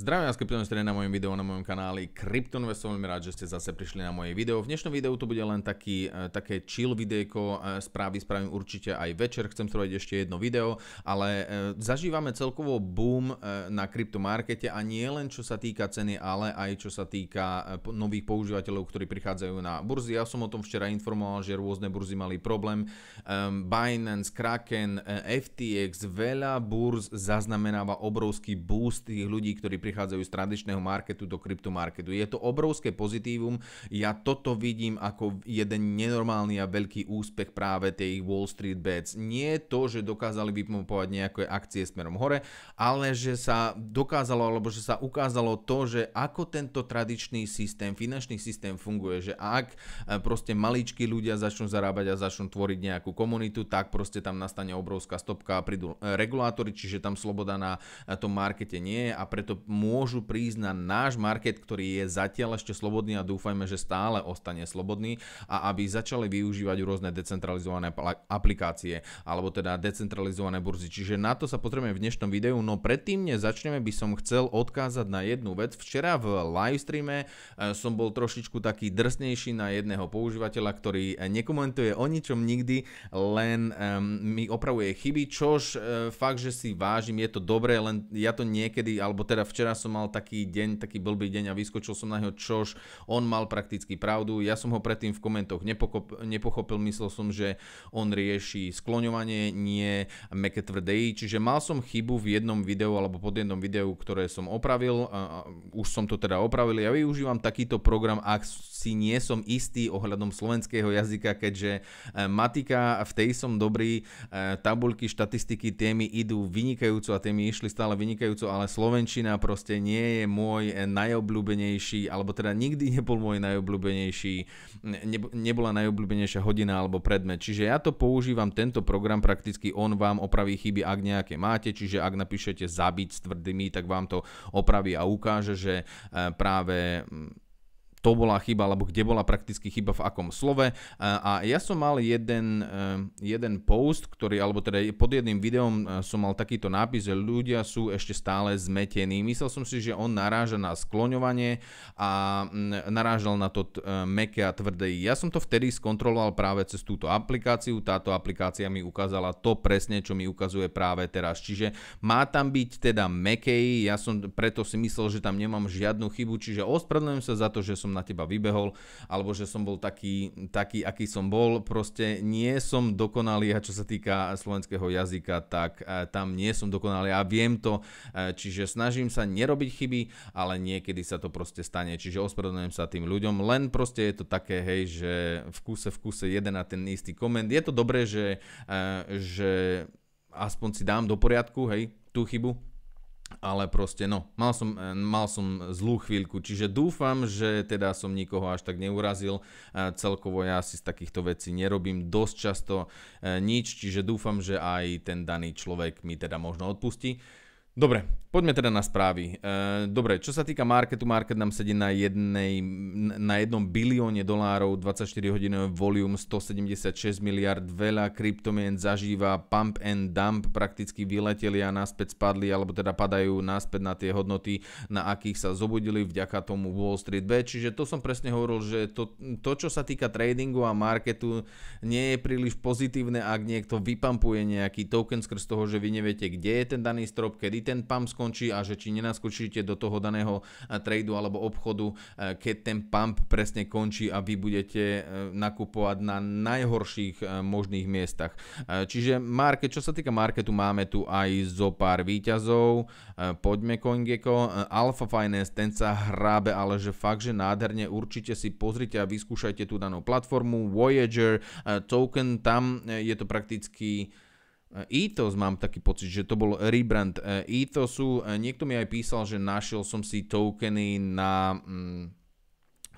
Zdravím vás, kryptoinvestorie na mojom videu, na mojom kanáli Kryptoinvest, som veľmi rád, že ste zase prišli na moje video. V dnešnom videu to bude len taký, e, také chill videjko, e, správy spravím určite aj večer, chcem spraviť ešte jedno video, ale e, zažívame celkovo boom na kryptomarkete a nie len čo sa týka ceny, ale aj čo sa týka nových používateľov, ktorí prichádzajú na burzy. Ja som o tom včera informoval, že rôzne burzy mali problém. Ehm, Binance, Kraken, FTX, veľa burz zaznamenáva obrovský boost tých ľudí, ktorí prichádzajú prichádzajú z tradičného marketu do kryptomarketu. Je to obrovské pozitívum. Ja toto vidím ako jeden nenormálny a veľký úspech práve tej Wall Street Bets. Nie to, že dokázali vypumpovať nejaké akcie smerom hore, ale že sa dokázalo, alebo že sa ukázalo to, že ako tento tradičný systém, finančný systém funguje, že ak e, proste maličkí ľudia začnú zarábať a začnú tvoriť nejakú komunitu, tak proste tam nastane obrovská stopka a prídu e, regulátory, čiže tam sloboda na e, tom markete nie je a preto môžu prísť na náš market, ktorý je zatiaľ ešte slobodný a dúfajme, že stále ostane slobodný a aby začali využívať rôzne decentralizované aplikácie alebo teda decentralizované burzy. Čiže na to sa potrebujeme v dnešnom videu, no predtým než začneme by som chcel odkázať na jednu vec. Včera v livestreame e, som bol trošičku taký drsnejší na jedného používateľa, ktorý e, nekomentuje o ničom nikdy, len mi opravuje chyby, čož e, fakt, že si vážim, je to dobré, len ja to niekedy, alebo teda včera včera som mal taký deň, taký blbý deň a vyskočil som na neho, čož on mal prakticky pravdu. Ja som ho predtým v komentoch nepokop, nepochopil, myslel som, že on rieši skloňovanie, nie meké tvrdé čiže mal som chybu v jednom videu alebo pod jednom videu, ktoré som opravil, už som to teda opravil. Ja využívam takýto program, ak si nie som istý ohľadom slovenského jazyka, keďže e, matika, v tej som dobrý, e, tabulky, štatistiky, témy idú vynikajúco a témy išli stále vynikajúco, ale slovenčina, proste nie je môj eh, najobľúbenejší, alebo teda nikdy nebol môj najobľúbenejší, nebola najobľúbenejšia hodina alebo predmet. Čiže ja to používam, tento program prakticky on vám opraví chyby, ak nejaké máte, čiže ak napíšete zabiť s tvrdými, tak vám to opraví a ukáže, že eh, práve mm, to bola chyba, alebo kde bola prakticky chyba v akom slove. A ja som mal jeden, eh, jeden post, ktorý, alebo teda pod jedným videom eh, som mal takýto nápis, že ľudia sú ešte stále zmetení. Myslel som si, že on naráža na skloňovanie a mm, narážal na to eh, meké a tvrdé. Ja som to vtedy skontroloval práve cez túto aplikáciu. Táto aplikácia mi ukázala to presne, čo mi ukazuje práve teraz. Čiže má tam byť teda mekej, ja som preto si myslel, že tam nemám žiadnu chybu, čiže ospravedlňujem sa za to, že som som na teba vybehol, alebo že som bol taký, taký aký som bol. Proste nie som dokonalý a čo sa týka slovenského jazyka, tak e, tam nie som dokonalý a viem to, e, čiže snažím sa nerobiť chyby, ale niekedy sa to proste stane, čiže ospravedlňujem sa tým ľuďom, len proste je to také, hej, že v kuse, v kuse jeden a ten istý koment. Je to dobré, že, e, že aspoň si dám do poriadku, hej, tú chybu, ale proste no, mal som, eh, mal som zlú chvíľku, čiže dúfam, že teda som nikoho až tak neurazil, eh, celkovo ja si z takýchto vecí nerobím dosť často eh, nič, čiže dúfam, že aj ten daný človek mi teda možno odpustí. Dobre, poďme teda na správy. E, dobre, čo sa týka marketu, market nám sedí na, jednej, na jednom bilióne dolárov, 24 hodinové volume, 176 miliard, veľa kryptomien zažíva pump and dump, prakticky vyleteli a naspäť spadli, alebo teda padajú naspäť na tie hodnoty, na akých sa zobudili vďaka tomu Wall Street B. Čiže to som presne hovoril, že to, to čo sa týka tradingu a marketu, nie je príliš pozitívne, ak niekto vypampuje nejaký token skrz toho, že vy neviete, kde je ten daný strop, kedy ten pump skončí a že či nenaskočíte do toho daného eh, tradu alebo obchodu, eh, keď ten pump presne končí a vy budete eh, nakupovať na najhorších možných miestach. Čiže market, čo sa týka marketu, máme tu aj zo pár výťazov. Poďme CoinGecko. Alpha Finance, ten sa hrábe, ale že fakt, že nádherne určite si pozrite a vyskúšajte tú danú platformu. Voyager, token, tam je to prakticky E, Ethos mám taký pocit, že to bol rebrand e, Ethosu. E, niekto mi aj písal, že našiel som si tokeny na... Mm,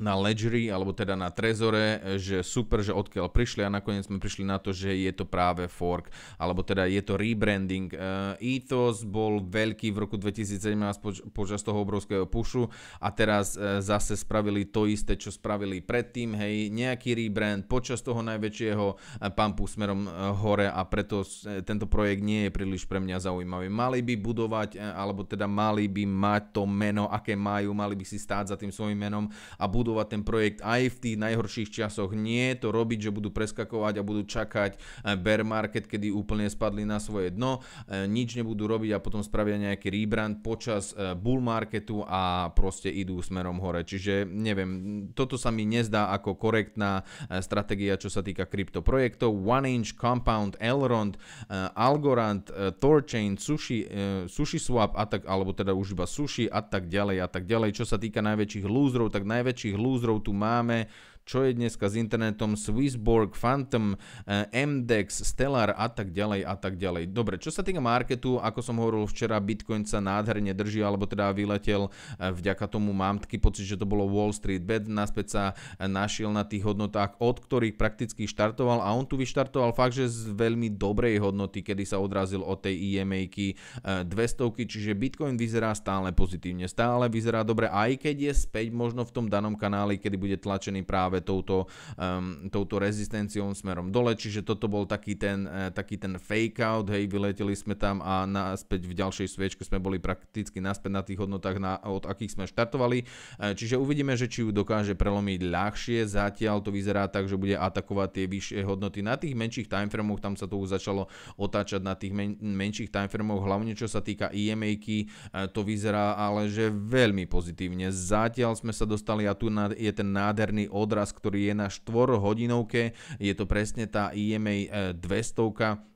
na Ledgery, alebo teda na trezore, že super, že odkiaľ prišli a nakoniec sme prišli na to, že je to práve fork, alebo teda je to rebranding. Uh, Ethos bol veľký v roku 2017 poč- počas toho obrovského pušu a teraz uh, zase spravili to isté, čo spravili predtým, hej, nejaký rebrand počas toho najväčšieho e, pampu smerom uh, hore a preto tento projekt nie je príliš pre mňa zaujímavý. Mali by budovať, alebo teda mali by mať to meno, aké majú, mali by si stáť za tým svojim menom a budovať dobudovať ten projekt aj v tých najhorších časoch. Nie to robiť, že budú preskakovať a budú čakať e, bear market, kedy úplne spadli na svoje dno, e, nič nebudú robiť a potom spravia nejaký rebrand počas e, bull marketu a proste idú smerom hore. Čiže neviem, toto sa mi nezdá ako korektná stratégia, čo sa týka kryptoprojektov. One Inch, Compound, Elrond, Algorand, Torchain, Sushi, Sushi Swap, a tak, alebo teda už iba Sushi a tak ďalej a tak ďalej. Čo sa týka najväčších lúzrov, tak najväčší tých lúzrov tu máme, čo je dneska s internetom, Swissborg, Phantom, eh, MDEX, Stellar a tak ďalej a tak ďalej. Dobre, čo sa týka marketu, ako som hovoril včera, Bitcoin sa nádherne drží, alebo teda vyletel, eh, vďaka tomu mám taký pocit, že to bolo Wall Street Bet, naspäť sa eh, našiel na tých hodnotách, od ktorých prakticky štartoval a on tu vyštartoval fakt, že z veľmi dobrej hodnoty, kedy sa odrazil od tej ima e 200, čiže Bitcoin vyzerá stále pozitívne, stále vyzerá dobre, aj keď je späť možno v tom danom kanáli, kedy bude tlačený práve práve touto, um, touto rezistenciou smerom dole, čiže toto bol taký ten, uh, taký ten fake out, hej, vyleteli sme tam a naspäť v ďalšej sviečke sme boli prakticky naspäť na tých hodnotách, na, od akých sme štartovali, uh, čiže uvidíme, že či ju dokáže prelomiť ľahšie, zatiaľ to vyzerá tak, že bude atakovať tie vyššie hodnoty na tých menších timeframoch, tam sa to už začalo otáčať na tých men- menších timeframoch, hlavne čo sa týka ema uh, e, to vyzerá ale že veľmi pozitívne. Zatiaľ sme sa dostali a tu je ten nádherný odraz teraz, ktorý je na 4 hodinovke. Je to presne tá EMA 200, eh,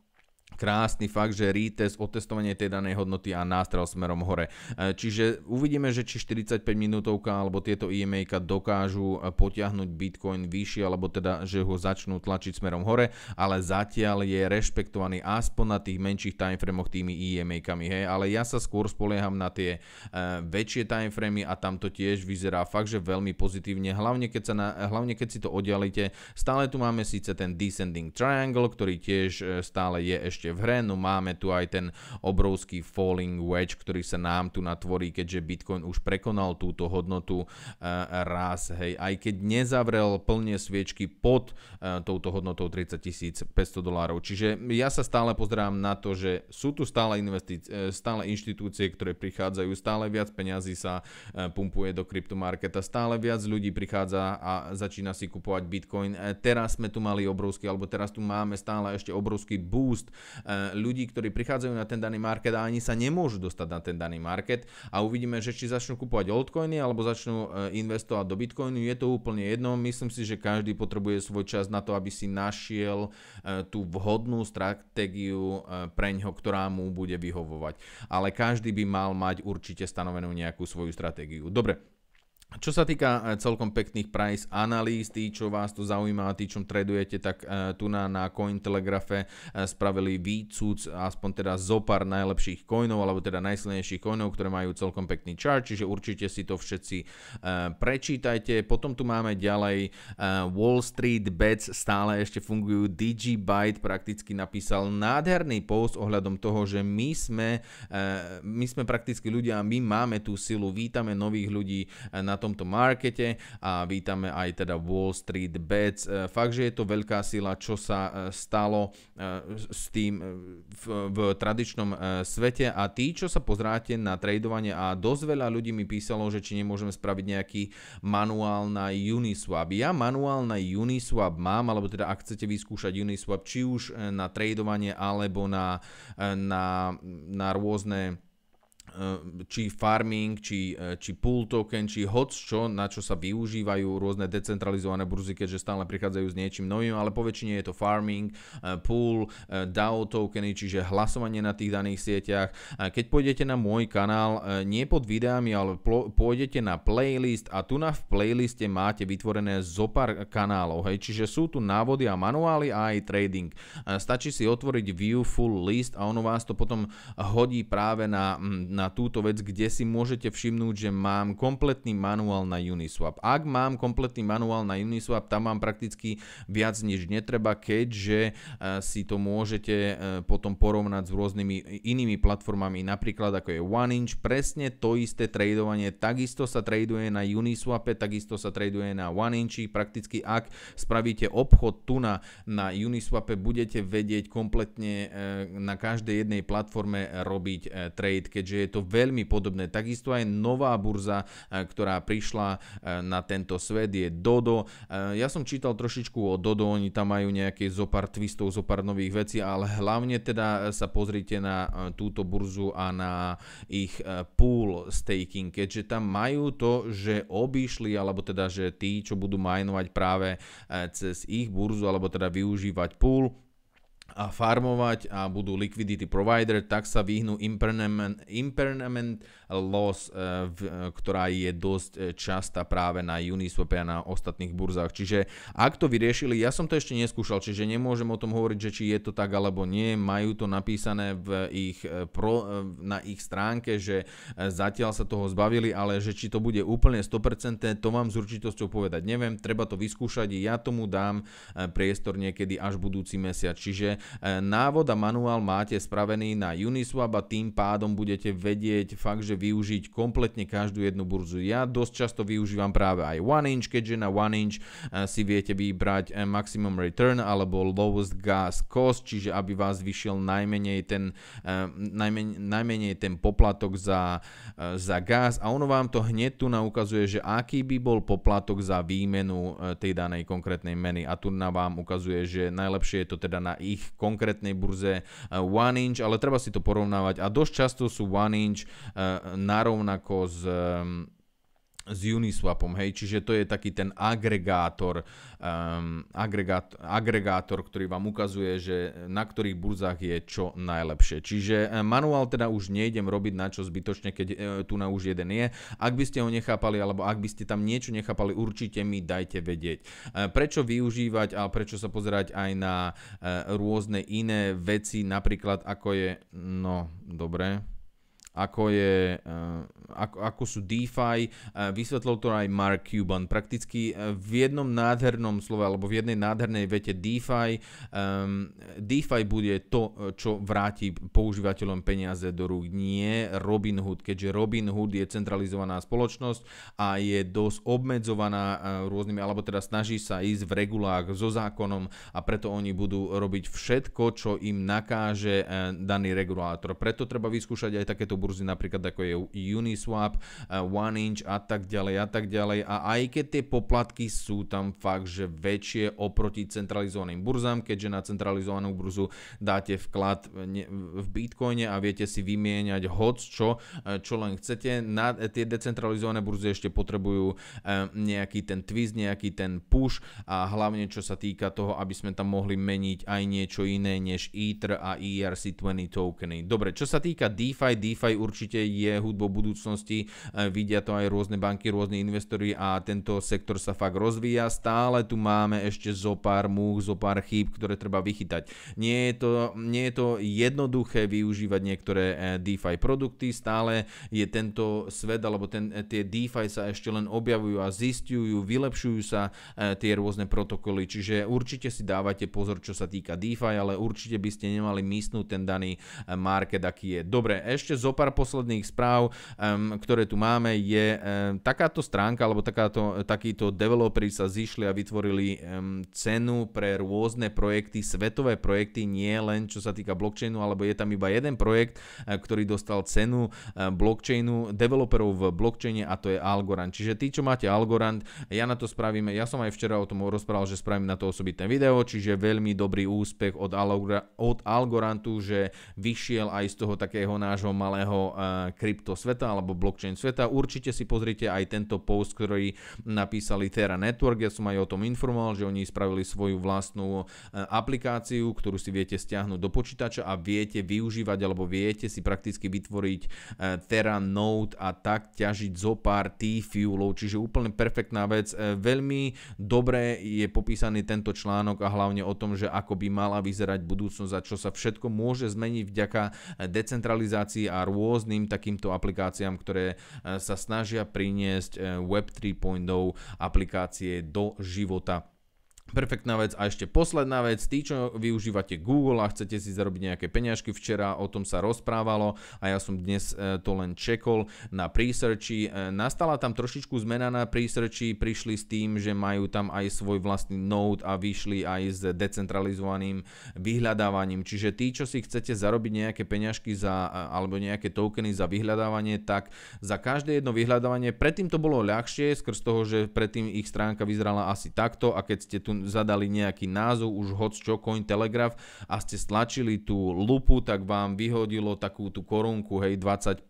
krásny fakt, že retest, otestovanie tej danej hodnoty a nástrel smerom hore. E, čiže uvidíme, že či 45 minútovka alebo tieto EMA dokážu e, potiahnuť Bitcoin vyššie, alebo teda, že ho začnú tlačiť smerom hore, ale zatiaľ je rešpektovaný aspoň na tých menších timeframoch tými EMA, hej, ale ja sa skôr spolieham na tie uh, väčšie timeframy a tam to tiež vyzerá fakt, že veľmi pozitívne, hlavne keď, sa na, hlavne keď si to oddialite, stále tu máme síce ten descending triangle, ktorý tiež stále je ešte ešte v hre, no máme tu aj ten obrovský falling wedge, ktorý sa nám tu natvorí, keďže Bitcoin už prekonal túto hodnotu e, raz, hej, aj keď nezavrel plne sviečky pod e, touto hodnotou 30 500 dolárov. Čiže ja sa stále pozerám na to, že sú tu stále, e, stále inštitúcie, ktoré prichádzajú, stále viac peňazí sa pumpuje do kryptomarketa, stále viac ľudí prichádza a začína si kupovať Bitcoin. Teraz sme tu mali obrovský, alebo teraz tu máme stále ešte obrovský boost E, ľudí, ktorí prichádzajú na ten daný market a ani sa nemôžu dostať na ten daný market a uvidíme, že či začnú kupovať altcoiny alebo začnú e, investovať do bitcoinu, je to úplne jedno. Myslím si, že každý potrebuje svoj čas na to, aby si našiel e, tú vhodnú stratégiu pre ňo, ktorá mu bude vyhovovať. Ale každý by mal mať určite stanovenú nejakú svoju stratégiu. Dobre, čo sa týka e, celkom pekných price analýz, tí, čo vás to zaujíma a tí, čo tradujete, tak e, tu na, na Cointelegrafe e, spravili výcúc aspoň teda pár najlepších coinov, alebo teda najsilnejších coinov, ktoré majú celkom pekný chart, čiže určite si to všetci prečítajte. Potom tu máme ďalej Wall Street Bets, stále ešte fungujú, DigiByte prakticky napísal nádherný post ohľadom toho, že my sme, my sme prakticky ľudia my máme tú silu, vítame nových ľudí na na tomto markete a vítame aj teda Wall Street Bets. E, fakt, že je to veľká sila, čo sa e, stalo e, s tým v, v tradičnom svete a tí, čo sa pozráte na tradovanie a dosť veľa ľudí mi písalo, že či nemôžeme spraviť nejaký manuál na Uniswap. Ja manuál na Uniswap mám, alebo teda ak chcete vyskúšať Uniswap, či už na tradovanie alebo na, na, na rôzne E, či farming, či, e, či pool token, či hoc čo, na čo sa využívajú rôzne decentralizované burzy, keďže stále prichádzajú s niečím novým, ale po väčšine je to farming, e, pool, DAO tokeny, čiže hlasovanie na tých daných sieťach. Keď pôjdete na môj kanál, nie pod videami, ale pôjdete na playlist a tu na v playliste máte vytvorené zopár kanálov, hej, čiže sú tu návody a manuály a aj trading. Stačí si otvoriť view full list a ono vás to potom hodí práve na, na na túto vec, kde si môžete všimnúť, že mám kompletný manuál na Uniswap. Ak mám kompletný manuál na Uniswap, tam mám prakticky viac než netreba, keďže e, si to môžete e, potom porovnať s rôznymi inými platformami, napríklad ako je OneInch, presne to isté tradovanie, takisto sa traduje na Uniswape, takisto sa traduje na OneInchi, prakticky ak spravíte obchod tu na, na Uniswape, budete vedieť kompletne e, na každej jednej platforme robiť trade, keďže je to to veľmi podobné. Takisto aj nová burza, e, ktorá prišla e, na tento svet je Dodo. E, ja som čítal trošičku o Dodo, oni tam majú nejaké zopár twistov, zopár nových vecí, ale hlavne teda sa pozrite na túto burzu a na ich pool staking, keďže tam majú to, že obišli, alebo teda, že tí, čo budú majnovať práve cez ich burzu, alebo teda využívať pool, a farmovať a budú liquidity provider, tak sa vyhnú impermanent, impermanent los, eh, eh, ktorá je dosť eh, častá práve na Uniswape a na ostatných burzách. Čiže ak to vyriešili, ja som to ešte neskúšal, čiže nemôžem o tom hovoriť, že či je to tak alebo nie. Majú to napísané v ich pro, na ich stránke, že zatiaľ sa toho zbavili, ale že či to bude úplne 100%, to vám s určitosťou povedať neviem, treba to vyskúšať, ja tomu dám priestor niekedy až budúci mesiac. Čiže návod a manuál máte spravený na Uniswap a tým pádom budete vedieť fakt, že môže využiť kompletne každú jednu burzu. Ja dosť často využívam práve aj 1inch, keďže na 1inch eh, si viete vybrať eh, maximum return alebo lowest gas cost, čiže aby vás vyšiel najmenej ten, eh, najmen, najmenej ten poplatok za, za gas a ono vám to hneď tu naukazuje, že aký by bol poplatok za výmenu tej danej konkrétnej meny a tu na vám ukazuje, že najlepšie je to teda na ich konkrétnej burze 1 inch, ale treba si to porovnávať a dosť často sú 1 inch narovnako s, s Uniswapom, hej, čiže to je taký ten agregátor, um, agregát, agregátor, ktorý vám ukazuje, že na ktorých burzách je čo najlepšie. Čiže manuál teda už nejdem robiť na čo zbytočne, keď e, tu na už jeden je. Ak by ste ho nechápali, alebo ak by ste tam niečo nechápali, určite mi dajte vedieť. E, prečo využívať a prečo sa pozerať aj na e, rôzne iné veci, napríklad ako je, no, dobre, ako je, eh, ako, ako sú DeFi, eh, vysvetlil to aj Mark Cuban. Prakticky eh, v jednom nádhernom slove, alebo v jednej nádhernej vete DeFi, um, DeFi bude to, čo vráti používateľom peniaze do rúk, nie Robinhood, keďže Robinhood je centralizovaná spoločnosť a je dosť obmedzovaná rôznymi, alebo teda snaží sa ísť v regulách so zákonom a preto oni budú robiť všetko, čo im nakáže daný regulátor. Preto treba vyskúšať aj takéto burzy napríklad ako je Uniswap, eh, OneInch a tak ďalej a tak ďalej a aj keď tie poplatky sú tam fakt, že väčšie oproti centralizovaným burzám, keďže na centralizovanú burzu dáte vklad v bitcoine a viete si vymieňať hoc čo, eh, čo len chcete. Na tie decentralizované burzy ešte potrebujú eh, nejaký ten twist, nejaký ten push a hlavne čo sa týka toho, aby sme tam mohli meniť aj niečo iné než Ether a ERC20 tokeny. Dobre, čo sa týka DeFi, DeFi určite je hudbou budúcnosti, e, vidia to aj rôzne banky, rôzne investory a tento sektor sa fakt rozvíja. Stále tu máme ešte zo pár múch, zo pár chýb, ktoré treba vychytať. Nie je to, nie je to jednoduché využívať niektoré e, DeFi produkty, stále je tento svet alebo ten, e, tie DeFi sa ešte len objavujú a zistujú, vylepšujú sa tie rôzne protokoly, čiže určite si dávate pozor, čo sa týka DeFi, ale určite by ste nemali mysnúť ten daný market, aký je. Dobre, ešte zo pár pár posledných správ, um, ktoré tu máme, je um, takáto stránka, alebo takáto, takíto developeri sa zišli a vytvorili um, cenu pre rôzne projekty, svetové projekty, nie len čo sa týka blockchainu, alebo je tam iba jeden projekt, e, ktorý dostal cenu e, blockchainu, developerov v blockchaine a to je Algorand. Čiže tí, čo máte Algorand, ja na to spravím, ja som aj včera o tom rozprával, že spravím na to osobitné video, čiže veľmi dobrý úspech od, Algora, od Algorantu, že vyšiel aj z toho takého nášho malého celého sveta alebo blockchain sveta. Určite si pozrite aj tento post, ktorý napísali Terra Network. Ja som aj o tom informoval, že oni spravili svoju vlastnú eh, aplikáciu, ktorú si viete stiahnuť do počítača a viete využívať alebo viete si prakticky vytvoriť eh, Terra Node a tak ťažiť zo pár T-fuelov, čiže úplne perfektná vec. Eh, veľmi dobre je popísaný tento článok a hlavne o tom, že ako by mala vyzerať budúcnosť a čo sa všetko môže zmeniť vďaka decentralizácii a rôznym rôznym takýmto aplikáciám, ktoré e, sa snažia priniesť e, Web 3.0 aplikácie do života Perfektná vec. A ešte posledná vec, tí, čo využívate Google a chcete si zarobiť nejaké peňažky, včera o tom sa rozprávalo a ja som dnes e, to len čekol na Presearchi. E, nastala tam trošičku zmena na Presearchi, prišli s tým, že majú tam aj svoj vlastný node a vyšli aj s decentralizovaným vyhľadávaním. Čiže tí, čo si chcete zarobiť nejaké peňažky za, e, alebo nejaké tokeny za vyhľadávanie, tak za každé jedno vyhľadávanie, predtým to bolo ľahšie, skrz toho, že predtým ich stránka vyzerala asi takto a keď ste tu zadali nejaký názov, už hoc čo, Telegraph, a ste stlačili tú lupu, tak vám vyhodilo takú tú korunku, hej, 25,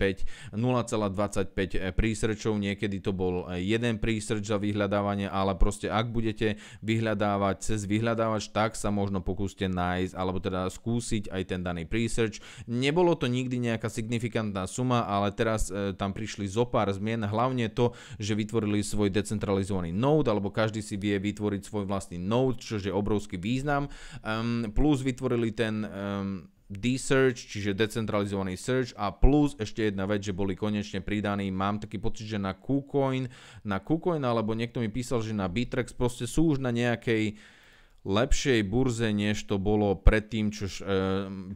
0,25 prísrečov, niekedy to bol eh, jeden prísreč za vyhľadávanie, ale proste ak budete vyhľadávať cez vyhľadávač, tak sa možno pokúste nájsť, alebo teda skúsiť aj ten daný prísreč. Nebolo to nikdy nejaká signifikantná suma, ale teraz e, tam prišli zo pár zmien, hlavne to, že vytvorili svoj decentralizovaný node, alebo každý si vie vytvoriť svoj vlastný vlastný Node, čo je obrovský význam. Um, plus vytvorili ten um, D-Search, čiže decentralizovaný search a plus ešte jedna vec, že boli konečne pridaní, mám taký pocit, že na KuCoin, na KuCoin alebo niekto mi písal, že na Bittrex proste sú už na nejakej lepšej burze, než to bolo predtým, čo uh, eh,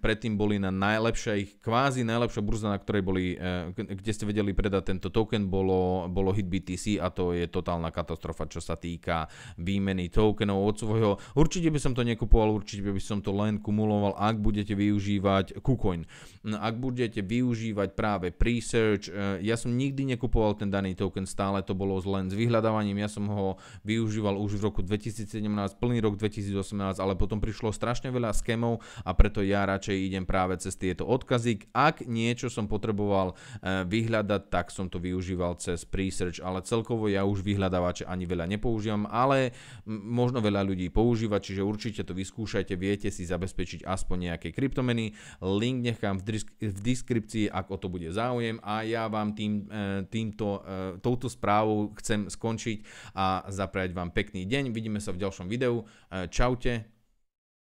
predtým boli na najlepšej, kvázi najlepšia burza, na ktorej boli, e, kde ste vedeli predať tento token, bolo, bolo hit BTC a to je totálna katastrofa, čo sa týka výmeny tokenov od svojho. Určite by som to nekupoval, určite by som to len kumuloval, ak budete využívať KuCoin. No, ak budete využívať práve presearch. uh, ja som nikdy nekupoval ten daný token, stále to bolo len s vyhľadávaním, ja som ho využíval už v roku 2017, plný rok 2017, 2018, ale potom prišlo strašne veľa skémov a preto ja radšej idem práve cez tieto odkazy. Ak niečo som potreboval e, vyhľadať, tak som to využíval cez Presearch, ale celkovo ja už vyhľadávače ani veľa nepoužívam, ale možno veľa ľudí používa, čiže určite to vyskúšajte, viete si zabezpečiť aspoň nejaké kryptomeny. Link nechám v, diskripcii, deskripcii, ak o to bude záujem a ja vám tým, e, týmto, e, touto správou chcem skončiť a zaprať vám pekný deň. Vidíme sa v ďalšom videu. Čaute.